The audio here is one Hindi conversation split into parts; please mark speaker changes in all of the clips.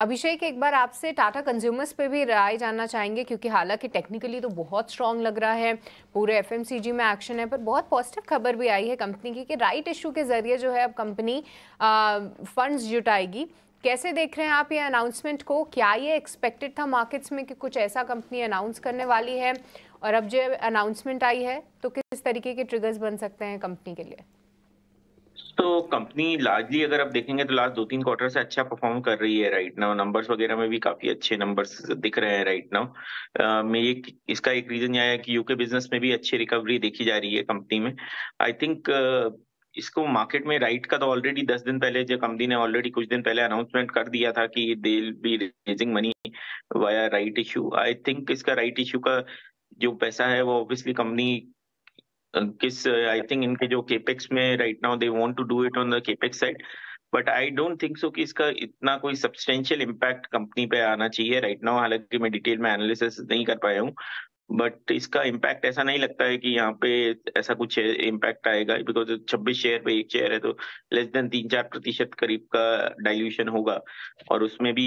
Speaker 1: अभिषेक एक बार आपसे टाटा कंज्यूमर्स पे भी राय जानना चाहेंगे क्योंकि हालांकि टेक्निकली तो बहुत स्ट्रांग लग रहा है पूरे एफ में एक्शन है पर बहुत पॉजिटिव खबर भी आई है कंपनी की कि राइट इशू के जरिए जो है अब कंपनी फंड्स जुटाएगी कैसे देख रहे हैं आप ये अनाउंसमेंट को क्या ये एक्सपेक्टेड था मार्केट्स में कि कुछ ऐसा कंपनी अनाउंस करने वाली है और अब जो अनाउंसमेंट आई है तो किस तरीके के ट्रिगर्स बन सकते हैं कंपनी के लिए
Speaker 2: तो कंपनी लार्जली अगर आप देखेंगे तो लास्ट दो तीन क्वार्टर से अच्छा परफॉर्म कर रही है राइट नाउ नंबर्स वगैरह में भी काफी अच्छे नंबर्स दिख रहे हैं राइट नाउ मैं ये इसका एक रीजन यह है कि यूके बिजनेस में भी अच्छी रिकवरी देखी जा रही है कंपनी में आई थिंक इसको मार्केट में राइट का तो ऑलरेडी दस दिन पहले जो कंपनी ने ऑलरेडी कुछ दिन पहले अनाउंसमेंट कर दिया था कि they be raising money via right issue I think इसका राइट इशू का जो पैसा है वो ऑब्वियसली कंपनी किस आई थिंक इनके जो केपेक्स में right now they want to do it on the capex side but I don't think so कि इसका इतना कोई सब्सटेंशियल इम्पैक्ट कंपनी पे आना चाहिए राइट नाउ हालांकि मैं डिटेल में एनालिसिस नहीं कर पाया हूँ बट इसका इम्पैक्ट ऐसा नहीं लगता है कि यहाँ पे ऐसा कुछ इम्पैक्ट आएगा बिकॉज छब्बीस शेयर पे एक शेयर है तो लेस देन तीन चार प्रतिशत करीब का डाइल्यूशन होगा और उसमें भी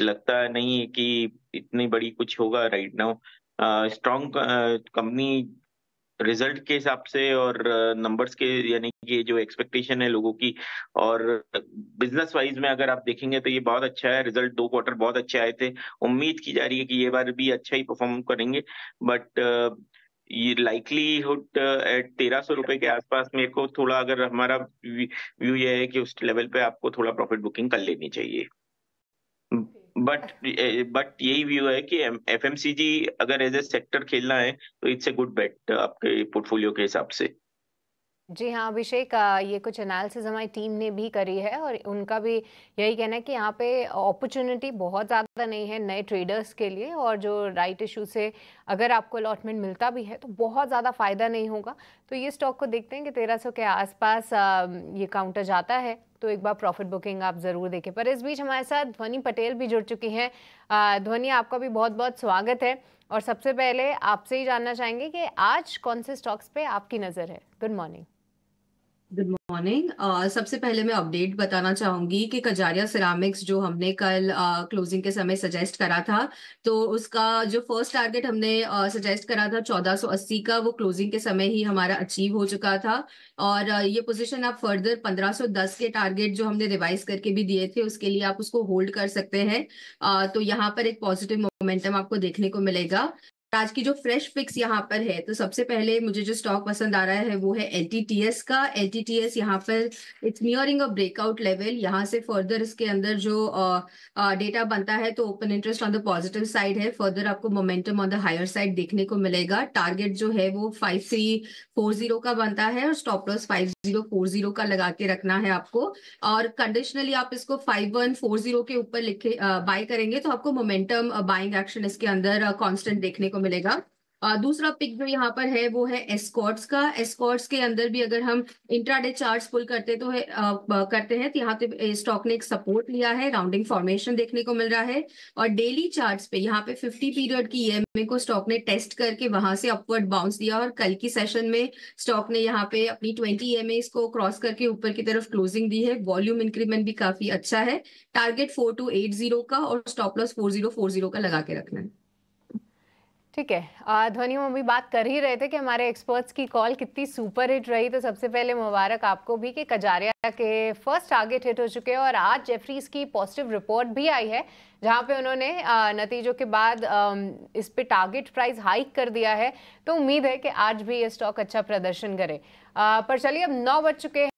Speaker 2: लगता नहीं है कि इतनी बड़ी कुछ होगा right now strong company result के हिसाब से और नंबर्स के यानी कि जो एक्सपेक्टेशन है लोगों की और बिजनेस वाइज में अगर आप देखेंगे तो ये बहुत अच्छा है रिजल्ट दो क्वार्टर बहुत अच्छे आए थे उम्मीद की जा रही है कि ये बार भी अच्छा ही परफॉर्म करेंगे बट ये लाइकलीहुड एट तेरह सौ रुपए के आसपास मेरे को थोड़ा अगर हमारा व्यू ये है कि उस लेवल पे आपको थोड़ा प्रॉफिट बुकिंग कर लेनी चाहिए बट बट eh, यही व्यू है कि एफ अगर एज ए सेक्टर खेलना है तो इट्स ए गुड बेट आपके पोर्टफोलियो के हिसाब से
Speaker 1: जी हाँ अभिषेक ये कुछ एनालिसिस हमारी टीम ने भी करी है और उनका भी यही कहना है कि यहाँ पे अपॉर्चुनिटी बहुत ज़्यादा नहीं है नए ट्रेडर्स के लिए और जो राइट इशू से अगर आपको अलॉटमेंट मिलता भी है तो बहुत ज़्यादा फ़ायदा नहीं होगा तो ये स्टॉक को देखते हैं कि तेरह के आसपास ये काउंटर जाता है तो एक बार प्रॉफिट बुकिंग आप ज़रूर देखें पर इस बीच हमारे साथ ध्वनि पटेल भी जुड़ चुकी हैं ध्वनि आपका भी बहुत बहुत स्वागत है और सबसे पहले आपसे ही जानना चाहेंगे कि आज कौन से स्टॉक्स पे आपकी नज़र है good morning
Speaker 2: good
Speaker 3: morning uh, सबसे पहले मैं अपडेट बताना चाहूंगी कि कजारिया सिरामिक्स जो हमने कल क्लोजिंग uh, के समय सजेस्ट करा था तो उसका जो फर्स्ट टारगेट हमने सजेस्ट uh, करा था 1480 का वो क्लोजिंग के समय ही हमारा अचीव हो चुका था और uh, ये पोजीशन आप फर्दर 1510 के टारगेट जो हमने रिवाइज करके भी दिए थे उसके लिए आप उसको होल्ड कर सकते हैं uh, तो यहाँ पर एक पॉजिटिव मोमेंटम आपको देखने को मिलेगा आज की जो फ्रेश पिक्स यहाँ पर है तो सबसे पहले मुझे जो स्टॉक पसंद आ रहा है वो है एल का एल टी टी एस यहाँ पर it's nearing a breakout level यहाँ से फर्दर इसके अंदर जो डेटा बनता है तो open interest on the positive side है फर्दर आपको momentum on the higher side देखने को मिलेगा टारगेट जो है वो फाइव थ्री फोर जीरो का बनता है और stop loss five zero four zero का लगा के रखना है आपको और कंडीशनली आप इसको फाइव वन फोर जीरो के ऊपर लिखे बाय करेंगे तो आपको मोमेंटम बाइंग एक्शन इसके अंदर कॉन्स्टेंट देखने को को मिलेगा आ, दूसरा पिक जो यहाँ पर है वो है एस्कॉर्ट्स का एस्कॉर्ट्स के अंदर भी अगर हम इंट्राडे चार्ट्स पुल करते तो है आ, करते हैं तो यहाँ पे स्टॉक ने एक सपोर्ट लिया है राउंडिंग फॉर्मेशन देखने को मिल रहा है और डेली चार्ट्स पे यहाँ पे 50 पीरियड की ईएमए e को स्टॉक ने टेस्ट करके वहां से अपवर्ड बाउंस दिया और कल की सेशन में स्टॉक ने यहाँ पे अपनी ट्वेंटी ई e को क्रॉस करके ऊपर की तरफ क्लोजिंग दी है वॉल्यूम इंक्रीमेंट भी काफी अच्छा है टारगेट फोर का और स्टॉप लॉस फोर का लगा के रखना है
Speaker 1: ठीक है ध्वनि हम अभी बात कर ही रहे थे कि हमारे एक्सपर्ट्स की कॉल कितनी सुपर हिट रही तो सबसे पहले मुबारक आपको भी कि कजारिया के फर्स्ट टारगेट हिट हो चुके हैं और आज जेफरीज की पॉजिटिव रिपोर्ट भी आई है जहां पे उन्होंने नतीजों के बाद इस पे टारगेट प्राइस हाइक कर दिया है तो उम्मीद है कि आज भी ये स्टॉक अच्छा प्रदर्शन करे पर चलिए अब नौ बज चुके हैं